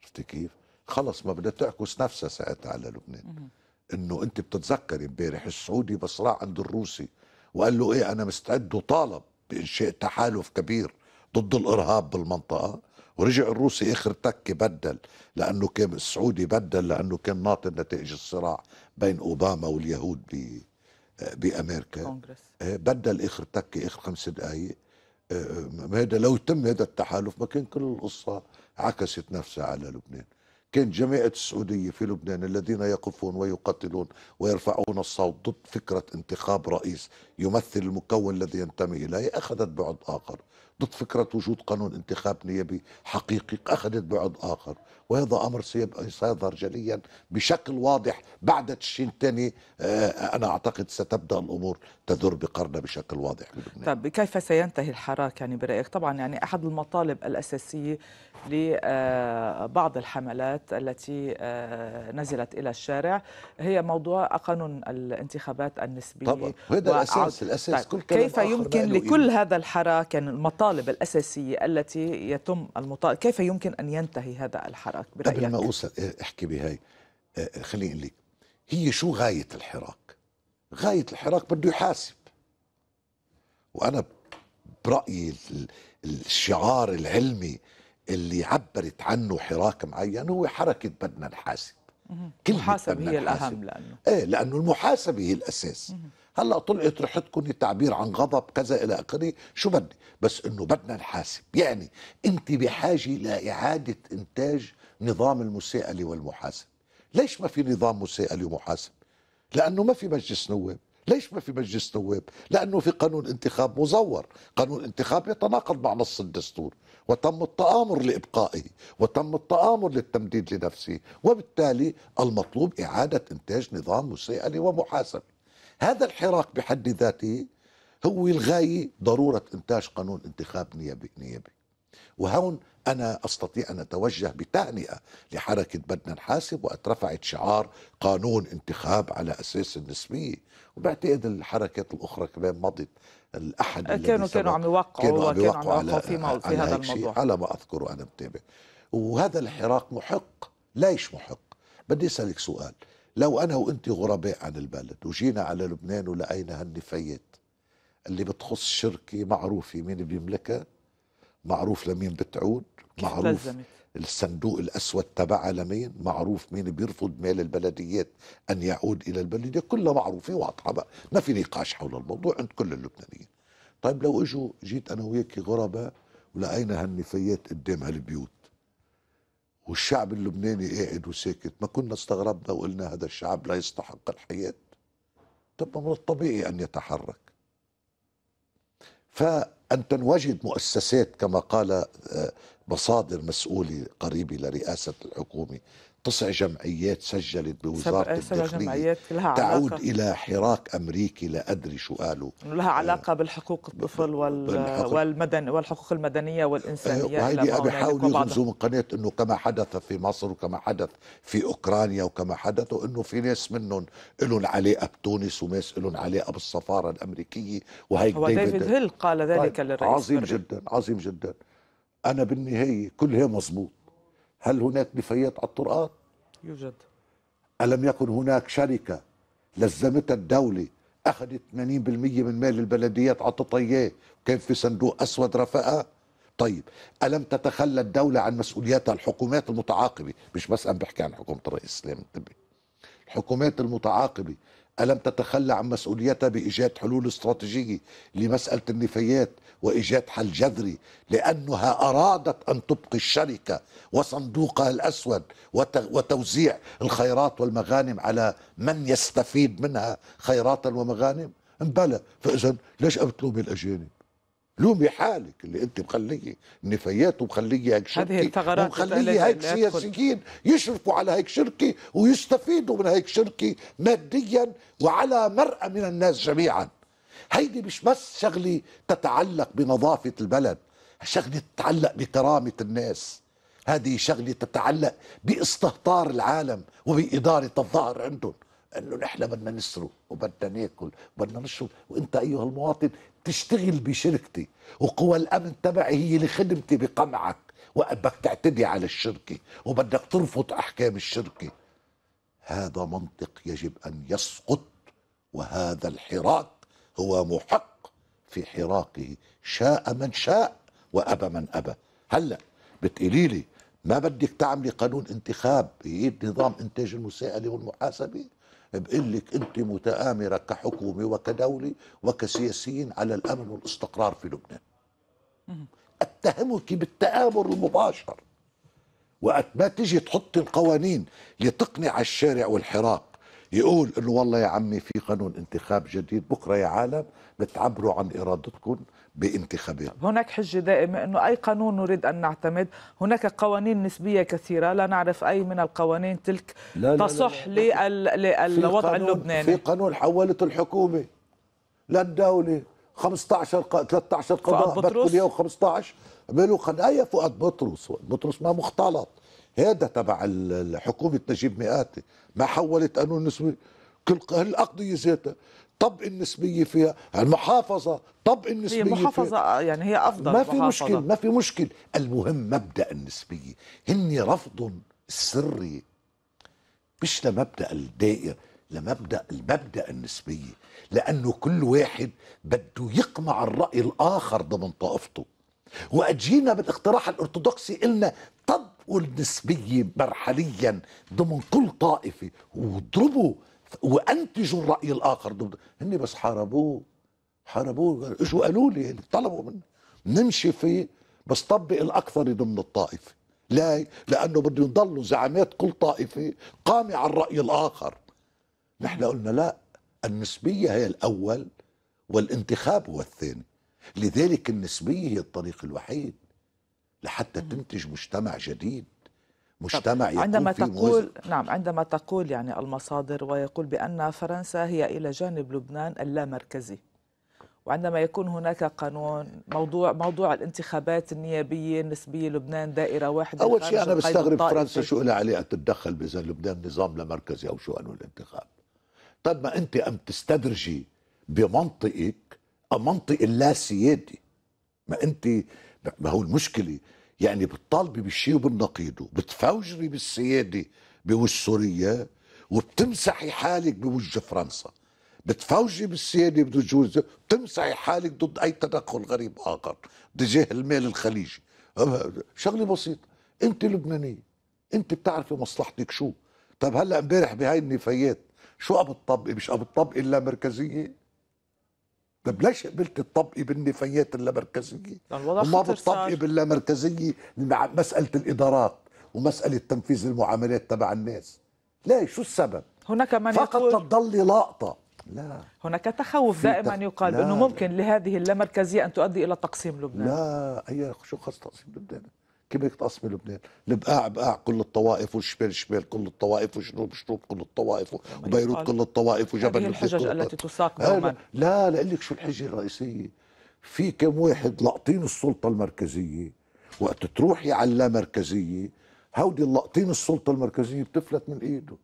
شفتي كيف؟ خلص ما بدها تعكس نفسها ساعتها على لبنان انه انت بتتذكري امبارح السعودي بس راح عند الروسي وقال له ايه انا مستعد وطالب بانشاء تحالف كبير ضد الارهاب بالمنطقه ورجع الروسي اخر تكه بدل لانه كان السعودي بدل لانه كان ناطر نتائج الصراع بين اوباما واليهود بي بامريكا آه، بدل اخر تكه اخر خمس دقائق هذا آه، لو تم هذا التحالف ما كان كل القصه عكست نفسها على لبنان كان جماعة السعودية في لبنان الذين يقفون ويقاتلون ويرفعون الصوت ضد فكرة انتخاب رئيس يمثل المكون الذي ينتمي إليه أخذت بعد آخر ضد فكرة وجود قانون انتخاب نيابي حقيقي أخذت بعد آخر وهذا امر سيظهر جليا بشكل واضح بعد تشرين الثاني آه، انا اعتقد ستبدا الامور تدور بقرنه بشكل واضح طيب كيف سينتهي الحراك يعني برايك؟ طبعا يعني احد المطالب الاساسيه لبعض آه، الحملات التي آه، نزلت الى الشارع هي موضوع قانون الانتخابات النسبيه طبعا وهذا الاساس الاساس طيب، كل كيف يمكن لكل إيه؟ هذا الحراك يعني المطالب الاساسيه التي يتم المطالب كيف يمكن ان ينتهي هذا الحراك؟ الحراك برأيك قبل ما اوصل إيه، احكي بهاي إيه، إيه، خليني لك هي شو غايه الحراك؟ غايه الحراك بده يحاسب وانا برايي الشعار العلمي اللي عبرت عنه حراك معين هو حركه بدنا نحاسب المحاسبة هي الأهم لأنه إيه لأنه المحاسبة هي الأساس هلا طلعت ريحتكم تعبير عن غضب كذا إلى آخره شو بدي بس إنه بدنا نحاسب يعني أنت بحاجة لإعادة إنتاج نظام المسائل والمحاسب ليش ما في نظام مسائل ومحاسب لأنه ما في مجلس نواب ليش ما في مجلس نواب لأنه في قانون انتخاب مزور قانون انتخاب يتناقض مع نص الدستور وتم التآمر لإبقائه وتم التآمر للتمديد لنفسه وبالتالي المطلوب إعادة إنتاج نظام مسائل ومحاسبة هذا الحراك بحد ذاته هو الغاية ضرورة إنتاج قانون انتخاب نيابي نيابي وهون أنا أستطيع أن أتوجه بتهنئة لحركة بدنا نحاسب رفعت شعار قانون انتخاب على أساس النسبية وبعتقد الحركات الأخرى كمان مضت الأحد كانوا كانوا عم يوقعوا كانوا عم يوقعوا على, في, في هذا الموضوع على ما أذكر وأنا متابع وهذا الحراك محق ليش محق بدي أسألك سؤال لو أنا وأنت غرباء عن البلد وجينا على لبنان ولقينا هالنفايات اللي بتخص شركة معروفة مين بيملكها معروف لمين بتعود معروف الصندوق الأسود تبعها لمين معروف مين بيرفض مال البلديات أن يعود إلى البلدية كلها معروفة واضحة بقى ما في نقاش حول الموضوع عند كل اللبنانيين طيب لو اجوا جيت أنا وياك غرباء ولقينا هالنفايات قدام هالبيوت والشعب اللبناني قاعد وساكت ما كنا استغربنا وقلنا هذا الشعب لا يستحق الحياة طب من الطبيعي أن يتحرك فأن تنوجد مؤسسات كما قال آه، مصادر مسؤولة قريبة لرئاسة الحكومة تسع جمعيات سجلت بوزارة سبع الداخلية لها تعود إلى حراك أمريكي لا أدري شو قالوا لها آه، علاقة بالحقوق الطفل بالحقوق والمدن والحقوق المدنية والإنسانية آه، وهيدي بيحاولوا يغمزوا من قناة أنه كما حدث في مصر وكما حدث في أوكرانيا وكما حدث أنه في ناس منهم لهم علاقة بتونس وناس لهم علاقة بالسفارة الأمريكية وهيك وديفيد هيل قال ذلك طيب، للرئيس عظيم جدا عظيم جدا أنا بالنهاية كل هي مزبوط هل هناك نفايات على الطرقات؟ يوجد ألم يكن هناك شركة لزمتها الدولة أخذت 80% من مال البلديات عطتها إياه وكان في صندوق أسود رفقها طيب ألم تتخلى الدولة عن مسؤولياتها الحكومات المتعاقبة مش بس أنا بحكي عن حكومة الرئيس إسلام الحكومات المتعاقبة ألم تتخلى عن مسؤوليتها بإيجاد حلول استراتيجية لمسألة النفايات وإيجاد حل جذري لأنها أرادت أن تبقي الشركة وصندوقها الأسود وتوزيع الخيرات والمغانم على من يستفيد منها خيراتا ومغانم؟ بلى فإذا ليش قبتلوا بالأجانب؟ لومي حالك اللي انت مخليه نفايات ومخليه هيك شركه هذه الثغرات ومخليه هيك سياسيين يشرفوا على هيك شركه ويستفيدوا من هيك شركه ماديا وعلى مرأى من الناس جميعا هيدي مش بس شغله تتعلق بنظافه البلد شغله تتعلق بكرامه الناس هذه شغله تتعلق باستهتار العالم وباداره الظهر عندهم انه نحن بدنا نسرق وبدنا ناكل وبدنا نشرب وانت ايها المواطن تشتغل بشركتي وقوى الامن تبعي هي اللي خدمتي بقمعك وابك تعتدي على الشركه وبدك ترفض احكام الشركه هذا منطق يجب ان يسقط وهذا الحراك هو محق في حراكه شاء من شاء وابى من ابى هلا بتقولي لي ما بدك تعملي قانون انتخاب بايد نظام انتاج المساءله والمحاسبه بقول لك انت متآمره كحكومه وكدوله وكسياسيين على الامن والاستقرار في لبنان اتهمك بالتآمر المباشر وقت ما تجي تحط القوانين لتقنع الشارع والحراك يقول انه والله يا عمي في قانون انتخاب جديد بكره يا عالم بتعبروا عن ارادتكم بانتخابات هناك حجة دائمة أنه أي قانون نريد أن نعتمد هناك قوانين نسبية كثيرة لا نعرف أي من القوانين تلك لا لا تصح لا لا لا. للوضع اللبناني في قانون حولته الحكومة للدولة 15 13 قضاء بدكم يوم 15 عملوا اي فؤاد بطرس فؤاد بطرس ما مختلط هذا تبع حكومة نجيب مئاتي ما حولت قانون نسبي كل الاقضيه ذاتها طب النسبيه فيها المحافظه طب النسبيه هي محافظه فيها. آه، يعني هي افضل ما في محافظة. مشكل ما في مشكل المهم مبدا النسبيه هن رفض السري مش لمبدا الدائر لمبدا المبدا النسبيه لانه كل واحد بده يقمع الراي الاخر ضمن طائفته واجينا بالاقتراح الارثوذكسي قلنا طبقوا النسبيه مرحليا ضمن كل طائفه واضربوا وانتجوا الراي الاخر ضد هن بس حاربوه حاربوه اجوا قالوا لي طلبوا مني نمشي فيه بس طبق الاكثر ضمن الطائفه لا لانه بده يضلوا زعامات كل طائفه قامه على الراي الاخر نحن قلنا لا النسبيه هي الاول والانتخاب هو الثاني لذلك النسبيه هي الطريق الوحيد لحتى تنتج مجتمع جديد مجتمع يكون عندما فيه تقول نعم عندما تقول يعني المصادر ويقول بأن فرنسا هي إلى جانب لبنان اللامركزي وعندما يكون هناك قانون موضوع موضوع الانتخابات النيابيه النسبيه لبنان دائره واحده اول شيء انا بستغرب فرنسا شو لها عليها تتدخل اذا لبنان نظام لا مركزي او شو انه الانتخاب طب ما انت عم تستدرجي بمنطقك منطق اللا سيادي ما انت ما هو المشكله يعني بتطالبي بالشيء وبالنقيض بتفوجري بالسياده بوج سوريا وبتمسحي حالك بوجه فرنسا بتفوجي بالسيادة بجوز بتمسحي حالك ضد أي تدخل غريب آخر تجاه المال الخليجي شغلة بسيطة أنت لبنانية أنت بتعرفي مصلحتك شو طب هلا امبارح بهاي النفايات شو عم بتطبقي مش عم بتطبقي إلا مركزية ده بلاش قبلت الطبقي بالنفايات اللامركزيه وما بالطبقي باللامركزيه مساله الادارات ومساله تنفيذ المعاملات تبع الناس لا شو السبب هناك من فقط يقول... تضل لقطه لا هناك تخوف دائما تخ... يقال لا. انه ممكن لهذه اللامركزيه ان تؤدي الى تقسيم لبنان لا اي شو خاص تقسيم لبنان كيف بدك تقسمي لبنان؟ البقاع بقاع كل الطوائف والشمال شمال كل الطوائف وجنوب جنوب كل الطوائف وبيروت كل الطوائف وجبل الحجج التي تساق دوما لا لاقول لك شو الحجه الرئيسيه في كم واحد لاقطين السلطه المركزيه وقت تروحي على اللامركزيه هودي اللقطين السلطه المركزيه بتفلت من ايدهم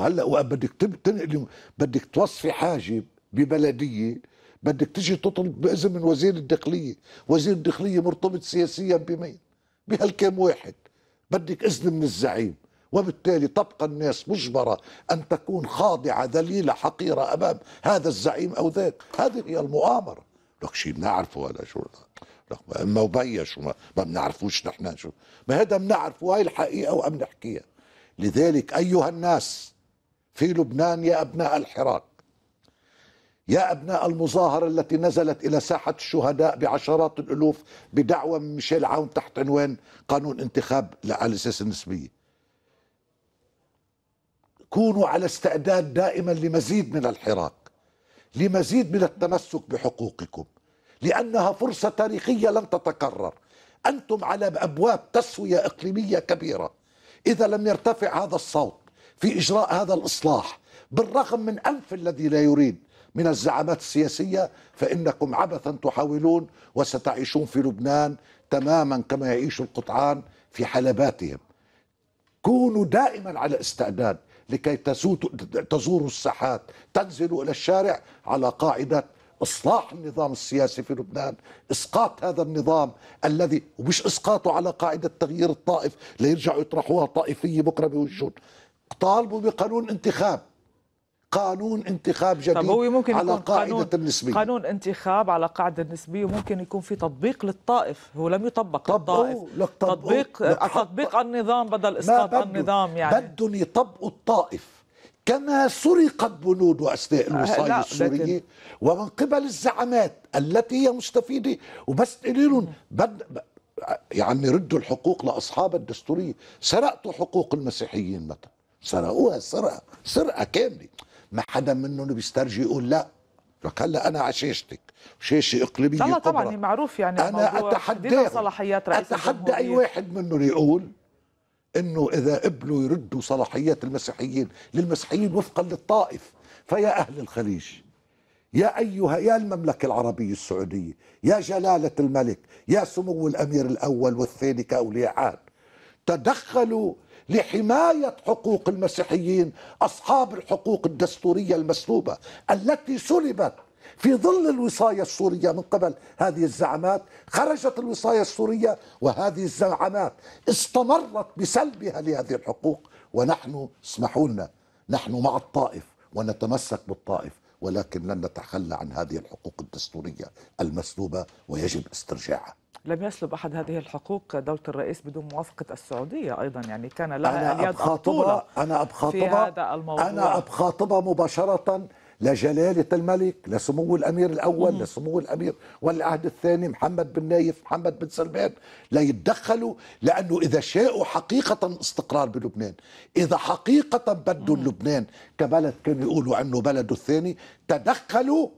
هلا وقت بدك تنقلي بدك توصفي حاجب ببلديه بدك تجي تطلب باذن من وزير الداخليه وزير الداخليه مرتبط سياسيا بمين بهالكم واحد بدك اذن من الزعيم وبالتالي تبقى الناس مجبرة أن تكون خاضعة ذليلة حقيرة أمام هذا الزعيم أو ذاك هذه هي المؤامرة لك شيء بنعرفه ولا شو لك اما وبيش وما ما بنعرفوش نحن شو ما هذا بنعرفه هاي الحقيقة وعم نحكيها لذلك أيها الناس في لبنان يا أبناء الحراك يا أبناء المظاهرة التي نزلت إلى ساحة الشهداء بعشرات الألوف بدعوة من ميشيل عون تحت عنوان قانون انتخاب على أساس النسبية كونوا على استعداد دائما لمزيد من الحراك لمزيد من التمسك بحقوقكم لأنها فرصة تاريخية لن تتكرر أنتم على أبواب تسوية إقليمية كبيرة إذا لم يرتفع هذا الصوت في إجراء هذا الإصلاح بالرغم من أنف الذي لا يريد من الزعامات السياسية فإنكم عبثا تحاولون وستعيشون في لبنان تماما كما يعيش القطعان في حلباتهم كونوا دائما على استعداد لكي تزوروا الساحات تنزلوا إلى الشارع على قاعدة إصلاح النظام السياسي في لبنان إسقاط هذا النظام الذي ومش إسقاطه على قاعدة تغيير الطائف ليرجعوا يطرحوها طائفية بكرة بوجود طالبوا بقانون انتخاب قانون انتخاب جديد طب هو ممكن على قاعدة قانون النسبية قانون انتخاب على قاعدة النسبية وممكن يكون في تطبيق للطائف هو لم يطبق طب لك تطبيق لك تطبيق النظام بدل اسقاط النظام يعني بدهم يطبقوا الطائف كما سرقت بنود واسلحه آه، الوصايه السوريه ومن قبل الزعامات التي هي مستفيده وبس قليلهم بد يعني ردوا الحقوق لاصحاب الدستوريه سرقتوا حقوق المسيحيين مثلا سرقوها سرقه سرقه كامله ما حدا منهم بيسترجي يقول لا لك هلا انا عشيشتك شيشه اقليميه طبعا طبعا معروف يعني انا اتحدى صلاحيات رئيس اتحدى اي واحد منهم يقول انه اذا قبلوا يردوا صلاحيات المسيحيين للمسيحيين وفقا للطائف فيا اهل الخليج يا ايها يا المملكه العربيه السعوديه يا جلاله الملك يا سمو الامير الاول والثاني كاولياء عهد تدخلوا لحماية حقوق المسيحيين أصحاب الحقوق الدستورية المسلوبة التي سلبت في ظل الوصاية السورية من قبل هذه الزعامات خرجت الوصاية السورية وهذه الزعامات استمرت بسلبها لهذه الحقوق ونحن اسمحوا لنا نحن مع الطائف ونتمسك بالطائف ولكن لن نتخلى عن هذه الحقوق الدستورية المسلوبة ويجب استرجاعها لم يسلب احد هذه الحقوق دوله الرئيس بدون موافقه السعوديه ايضا يعني كان لها انا ابخاطبها انا ابخاطبها انا ابخاطبها مباشره لجلالة الملك لسمو الأمير الأول لسمو الأمير والعهد الثاني محمد بن نايف محمد بن سلمان ليتدخلوا لأنه إذا شاءوا حقيقة استقرار بلبنان إذا حقيقة بدوا لبنان كبلد كانوا يقولوا عنه بلده الثاني تدخلوا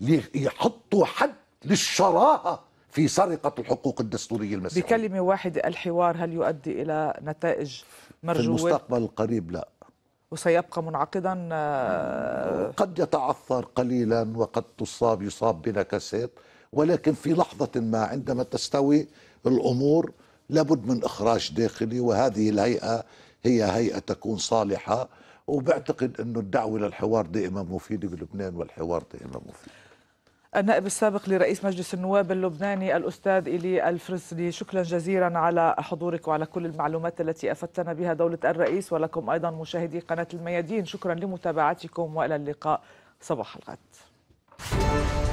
ليحطوا حد للشراهة في سرقة الحقوق الدستورية المسيحية بكلمة واحدة الحوار هل يؤدي إلى نتائج مرجوة؟ في المستقبل القريب لا وسيبقى منعقدا آه، قد يتعثر قليلا وقد تصاب يصاب بنكسات ولكن في لحظة ما عندما تستوي الأمور لابد من إخراج داخلي وهذه الهيئة هي هيئة تكون صالحة وبعتقد أنه الدعوة للحوار دائما مفيدة بلبنان والحوار دائما مفيد النائب السابق لرئيس مجلس النواب اللبناني الأستاذ إيلي الفرسلي شكرا جزيلا على حضورك وعلى كل المعلومات التي أفدتنا بها دولة الرئيس ولكم أيضا مشاهدي قناة الميادين شكرا لمتابعتكم وإلى اللقاء صباح الغد